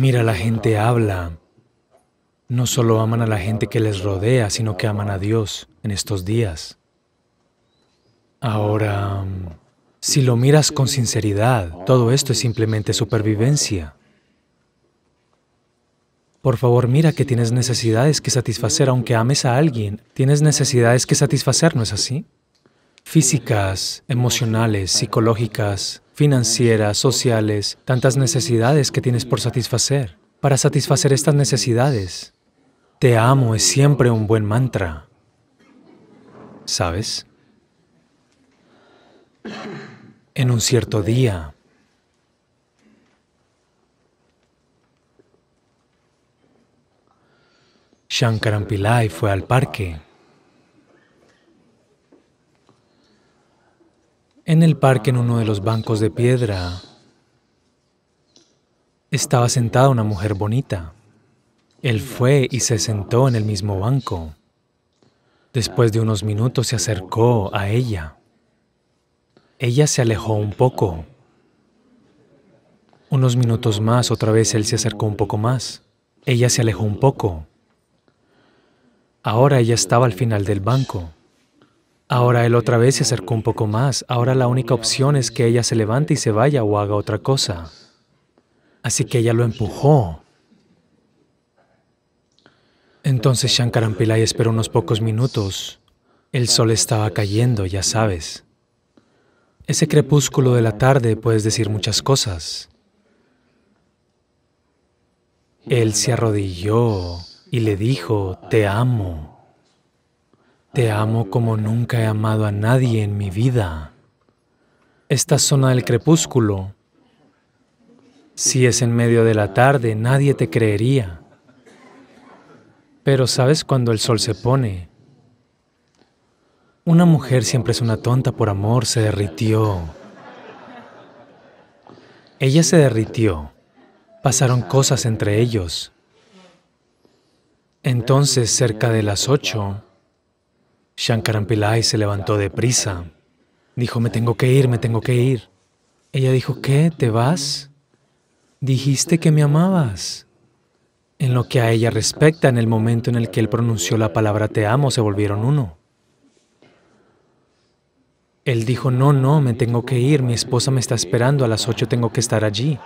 Mira, la gente habla. No solo aman a la gente que les rodea, sino que aman a Dios en estos días. Ahora, si lo miras con sinceridad, todo esto es simplemente supervivencia. Por favor, mira que tienes necesidades que satisfacer aunque ames a alguien. Tienes necesidades que satisfacer, ¿no es así? Físicas, emocionales, psicológicas, financieras, sociales, tantas necesidades que tienes por satisfacer. Para satisfacer estas necesidades, te amo es siempre un buen mantra. ¿Sabes? En un cierto día, Shankaran Pillai fue al parque En el parque, en uno de los bancos de piedra, estaba sentada una mujer bonita. Él fue y se sentó en el mismo banco. Después de unos minutos se acercó a ella. Ella se alejó un poco. Unos minutos más, otra vez él se acercó un poco más. Ella se alejó un poco. Ahora ella estaba al final del banco. Ahora él otra vez se acercó un poco más. Ahora la única opción es que ella se levante y se vaya o haga otra cosa. Así que ella lo empujó. Entonces Shankaran Pillai esperó unos pocos minutos. El sol estaba cayendo, ya sabes. Ese crepúsculo de la tarde puedes decir muchas cosas. Él se arrodilló y le dijo, te amo. Te amo como nunca he amado a nadie en mi vida. Esta zona del crepúsculo, si es en medio de la tarde, nadie te creería. Pero sabes cuando el sol se pone. Una mujer siempre es una tonta por amor, se derritió. Ella se derritió. Pasaron cosas entre ellos. Entonces, cerca de las ocho, Shankaran Pillai se levantó deprisa. Dijo, me tengo que ir, me tengo que ir. Ella dijo, ¿qué? ¿Te vas? Dijiste que me amabas. En lo que a ella respecta, en el momento en el que él pronunció la palabra te amo, se volvieron uno. Él dijo, no, no, me tengo que ir, mi esposa me está esperando, a las ocho tengo que estar allí.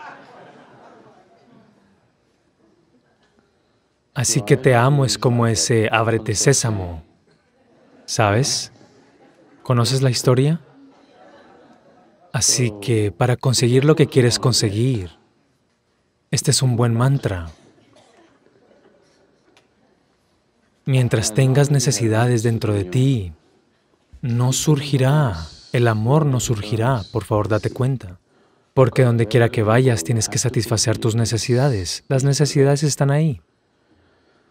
Así que te amo es como ese ábrete sésamo. ¿Sabes? ¿Conoces la historia? Así oh. que para conseguir lo que quieres conseguir, este es un buen mantra. Mientras tengas necesidades dentro de ti, no surgirá, el amor no surgirá, por favor date cuenta. Porque donde quiera que vayas tienes que satisfacer tus necesidades, las necesidades están ahí.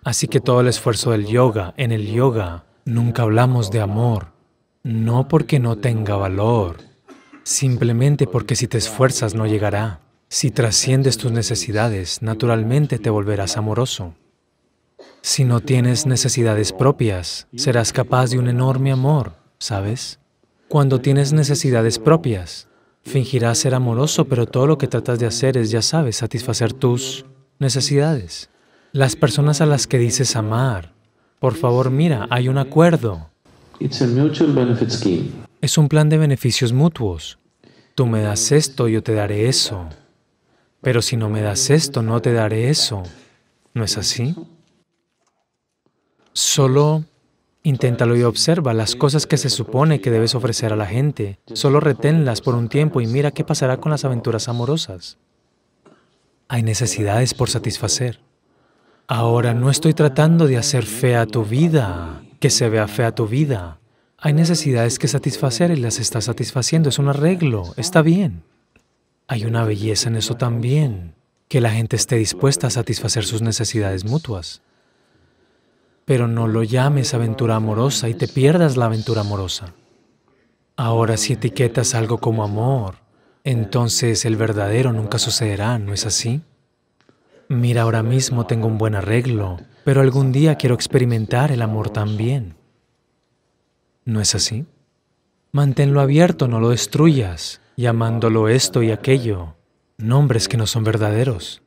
Así que todo el esfuerzo del yoga, en el yoga, Nunca hablamos de amor, no porque no tenga valor, simplemente porque si te esfuerzas no llegará. Si trasciendes tus necesidades, naturalmente te volverás amoroso. Si no tienes necesidades propias, serás capaz de un enorme amor, ¿sabes? Cuando tienes necesidades propias, fingirás ser amoroso, pero todo lo que tratas de hacer es, ya sabes, satisfacer tus necesidades. Las personas a las que dices amar por favor, mira, hay un acuerdo. Es un plan de beneficios mutuos. Tú me das esto, yo te daré eso. Pero si no me das esto, no te daré eso. ¿No es así? Solo inténtalo y observa las cosas que se supone que debes ofrecer a la gente. Solo reténlas por un tiempo y mira qué pasará con las aventuras amorosas. Hay necesidades por satisfacer. Ahora no estoy tratando de hacer fe a tu vida, que se vea fe a tu vida. Hay necesidades que satisfacer y las está satisfaciendo, es un arreglo, está bien. Hay una belleza en eso también, que la gente esté dispuesta a satisfacer sus necesidades mutuas. Pero no lo llames aventura amorosa y te pierdas la aventura amorosa. Ahora si etiquetas algo como amor, entonces el verdadero nunca sucederá, ¿no es así? mira, ahora mismo tengo un buen arreglo, pero algún día quiero experimentar el amor también. ¿No es así? Manténlo abierto, no lo destruyas, llamándolo esto y aquello, nombres que no son verdaderos.